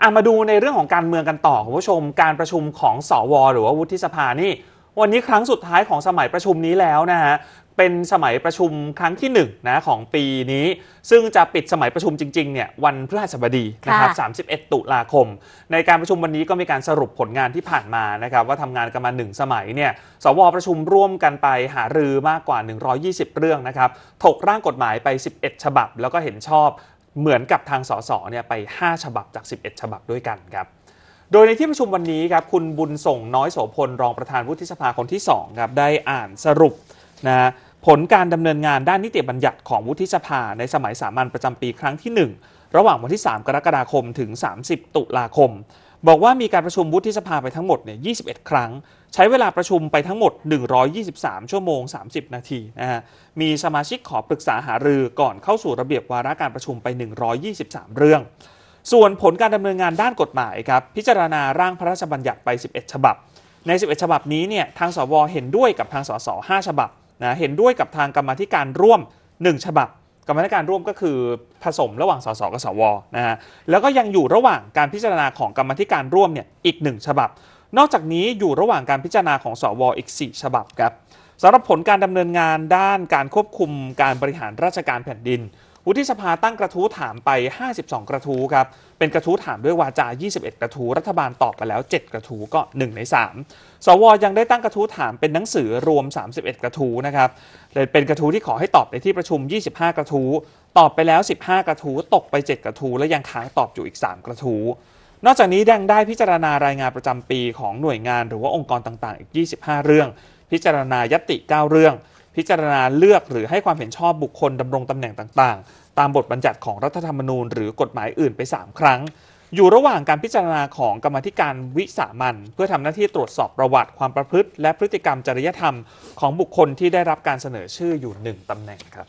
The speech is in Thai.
อ่ะมาดูในเรื่องของการเมืองกันต่อคุณผู้ชม การประชุมของสวหรือว่าวุฒิสภานี่วันนี้ครั้งสุดท้ายของสมัยประชุมนี้แล้วนะฮะเป็นสมัยประชุมครั้งที่1นนะของปีนี้ซึ่งจะปิดสมัยประชุมจริงๆเนี่ยวันพฤหัสบดีนะครับ 31 ตุลาคม ในการประชุมวันนี้ก็มีการสรุปผลงานที่ผ่านมานะครับว่าทำงานกันมา 1 สมัยเนี่ยสว ประชุมร่วมกันไปหารือมากกว่า 120 เรื่องนะครับถกร่างกฎหมายไป 11 ฉบับแล้วก็เห็นชอบเหมือนกับทางสสเนี่ยไป 5 ฉบับจาก 11 ฉบับด้วยกันครับ โดยในที่ประชุมวันนี้ครับคุณบุญส่งน้อยโสพลรองประธานวุฒิสภาคนที่2ครับได้อ่านสรุปนะผลการดำเนินงานด้านนิติบัญญัติของวุฒิสภาในสมัยสามัญประจำปีครั้งที่ 1ระหว่างวันที่ 3 กรกฎาคมถึง 30 ตุลาคม บอกว่ามีการประชุมวุฒิสภาไปทั้งหมดเนี่ย 21 ครั้ง ใช้เวลาประชุมไปทั้งหมด 123 ชั่วโมง 30 นาทีนะฮะ มีสมาชิกขอปรึกษาหารือก่อนเข้าสู่ระเบียบวาระการประชุมไป 123 เรื่อง ส่วนผลการดำเนินงานด้านกฎหมายครับ พิจารณาร่างพระราชบัญญัติไป 11 ฉบับ ใน 11 ฉบับนี้เนี่ย ทางสวเห็นด้วยกับทางสส5ฉบับนะ เห็นด้วยกับทางกรรมธิการร่วม 1 ฉบับกรรมธิการร่วมก็คือผสมระหว่างสสกับสวนะฮะแล้วก็ยังอยู่ระหว่างการพิจารณาของกรรมธิการร่วมเนี่ยอีกหนึ่งฉบับนอกจากนี้อยู่ระหว่างการพิจารณาของสวอีก4ฉบับครับสำหรับผลการดำเนินงานด้านการควบคุมการบริหารราชการแผ่นดินวุฒิสภาตั้งกระทู้ถามไป 52 กระทู้ครับ เป็นกระทู้ถามด้วยวาจา 21 กระทู้ รัฐบาลตอบไปแล้ว 7 กระทู้ก็1ใน3 สวยังได้ตั้งกระทู้ถามเป็นหนังสือรวม 31 กระทู้นะครับเป็นกระทู้ที่ขอให้ตอบในที่ประชุม 25 กระทู้ ตอบไปแล้ว 15 กระทู้ ตกไป 7 กระทู้และยังค้างตอบอยู่อีก 3 กระทู้นอกจากนี้ดังได้พิจารณารายงานประจำปีของหน่วยงานหรือว่าองค์กรต่างๆ อีก 25 เรื่อง พิจารณายติ 9 เรื่องพิจารณาเลือกหรือให้ความเห็นชอบบุคคลดำรงตำแหน่งต่าง ๆ ตามบทบัญญัติของรัฐธรรมนูญ หรือกฎหมายอื่นไป 3 ครั้ง อยู่ระหว่างการพิจารณาของกรรมธิการวิสามันเพื่อทำหน้าที่ตรวจสอบประวัติความประพฤติ และพฤติกรรมจริยธรรมของบุคคลที่ได้รับการเสนอชื่ออยู่หนึ่งตำแหน่งครับ